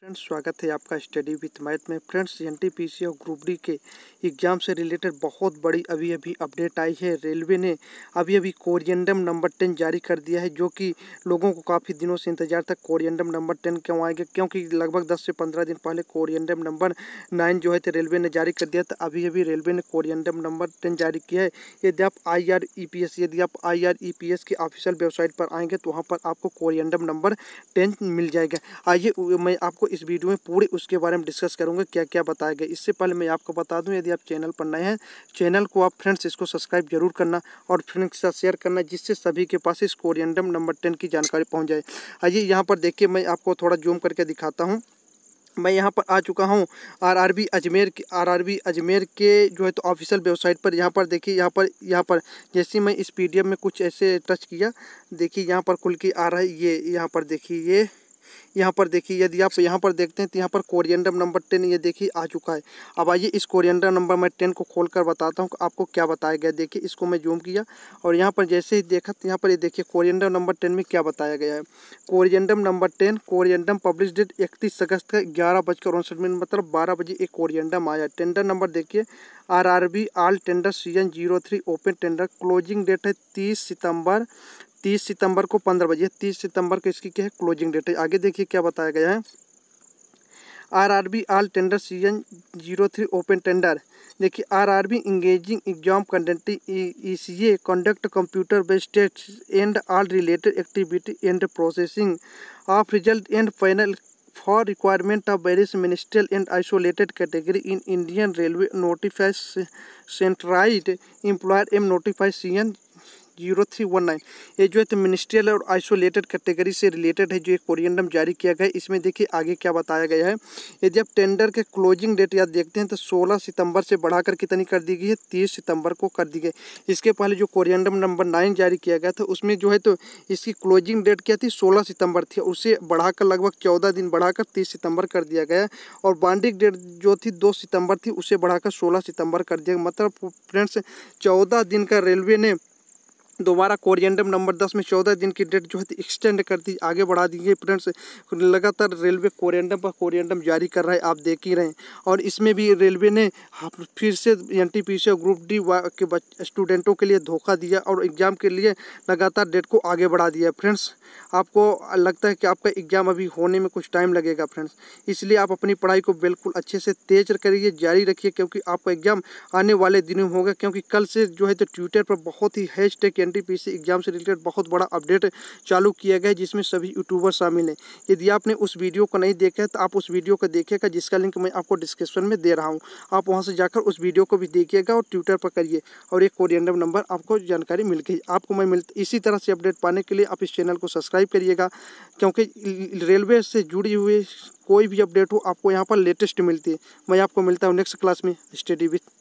friends स्वागत है आपका स्टडी विथ मैथ में फ्रेंड्स एन टी और ग्रुप डी के एग्ज़ाम से रिलेटेड बहुत बड़ी अभी अभी अपडेट आई है रेलवे ने अभी अभी कोरियनडम नंबर टेन जारी कर दिया है जो कि लोगों को काफ़ी दिनों से इंतजार था कोरियनडम नंबर टेन क्यों आएगा क्योंकि लगभग दस से पंद्रह दिन पहले कोरिएंडम नंबर नाइन जो है थे रेलवे ने जारी कर दिया था अभी अभी रेलवे ने कोरिएंडम नंबर टेन जारी किया है यदि आप I R E P S यदि आप I R E P S की ऑफिशियल वेबसाइट पर आएंगे तो वहाँ पर आपको कोरियनडम नंबर टेन मिल जाएगा आइए मैं आपको इस वीडियो में पूरे उसके बारे में डिस्कस करूँगा क्या क्या बताया गया इससे पहले मैं आपको बता दूँ यदि आप चैनल पर नए हैं चैनल को आप फ्रेंड्स इसको सब्सक्राइब जरूर करना और फ्रेंड्स के साथ शेयर करना जिससे सभी के पास इस कोरियंडम नंबर टेन की जानकारी पहुँच जाए आइए यहाँ पर देखिए मैं आपको थोड़ा जूम करके दिखाता हूँ मैं यहाँ पर आ चुका हूँ आरआरबी अजमेर के आरआरबी अजमेर के जो है तो ऑफिशियल वेबसाइट पर यहाँ पर देखिए यहाँ पर यहाँ पर जैसे मैं इस पीडीएफ में कुछ ऐसे टच किया देखिए यहाँ पर खुल के आ रहा है ये यहाँ पर देखिए ये यहाँ पर देखिए यदि आप यहाँ पर देखते हैं तो यहाँ पर कोरियंडम नंबर टेन ये देखिए आ चुका है अब आइए इस कोरियंडम नंबर मैं टेन को खोल कर बताता हूँ आपको क्या बताया गया देखिए इसको मैं जूम किया और यहाँ पर जैसे ही देखा तो यहाँ पर ये देखिए कोरियंडम नंबर टेन में क्या बताया गया है corrigendum number ten corrigendum publish date इकतीस अगस्त का ग्यारह बजकर उनसठ मिनट मतलब बारह बजे एक कोरियंडम आया टेंडर नंबर देखिए R R B all tender C N zero three open tender closing date है तीस सितंबर तीस सितंबर को पंद्रह बजे तीस सितंबर को इसकी क्या है क्लोजिंग डेट है आगे देखिए क्या बताया गया है RRB all tender CEN zero three open tender देखिए RRB engaging exam conducting a conduct computer based test and all related activity and processing of result and final for requirement of various ministerial and isolated category in Indian railway notifies centralised employer M notifies C N zero three one nine ये जो है तो ministerial और isolated category से related है जो एक कोरियंडम जारी किया गया इसमें देखिए आगे क्या बताया गया है यदि आप टेंडर के क्लोजिंग डेट याद देखते हैं तो सोलह सितंबर से बढ़ाकर कितनी कर दी गई है तीस सितंबर को कर दी गई इसके पहले जो कोरियंडम नंबर नाइन जारी किया गया था उसमें जो है तो इसकी क्लोजिंग डेट क्या थी सोलह सितंबर थी उसे बढ़ाकर लगभग चौदह दिन बढ़ाकर तीस सितंबर कर दिया गया और बाउंड्रिक डेट जो थी दो सितंबर थी उसे बढ़ाकर सोलह सितंबर कर दिया मतलब फ्रेंड्स चौदह दिन का रेलवे ने दोबारा कोरियंडम नंबर दस में चौदह दिन की डेट जो है एक्सटेंड कर दी आगे बढ़ा दी गई फ्रेंड्स लगातार रेलवे कोरियंडम पर कोरियंडम जारी कर रहा है आप देख ही रहे हैं और इसमें भी रेलवे ने हाँ, फिर से N T P C group D के स्टूडेंटों के लिए धोखा दिया और एग्ज़ाम के लिए लगातार डेट को आगे बढ़ा दिया फ्रेंड्स आपको लगता है कि आपका एग्ज़ाम अभी होने में कुछ टाइम लगेगा फ्रेंड्स इसलिए आप अपनी पढ़ाई को बिल्कुल अच्छे से तेज करिए जारी रखिए क्योंकि आपका एग्ज़ाम आने वाले दिनों होगा क्योंकि कल से जो है तो ट्विटर पर बहुत ही हैश सी एग्जाम से रिलेटेड बहुत बड़ा अपडेट चालू किया गया है जिसमें सभी यूट्यूबर शामिल हैं यदि आपने उस वीडियो को नहीं देखा है तो आप उस वीडियो को देखिएगा जिसका लिंक मैं आपको डिस्क्रिप्शन में दे रहा हूँ आप वहाँ से जाकर उस वीडियो को भी देखिएगा और ट्विटर पर करिए और एक कोरियंडम नंबर आपको जानकारी मिल गई आपको मैं मिल इसी तरह से अपडेट पाने के लिए आप इस चैनल को सब्सक्राइब करिएगा क्योंकि रेलवे से जुड़ी हुई कोई भी अपडेट हो आपको यहाँ पर लेटेस्ट मिलती है मैं आपको मिलता हूँ नेक्स्ट क्लास में स्टडी विथ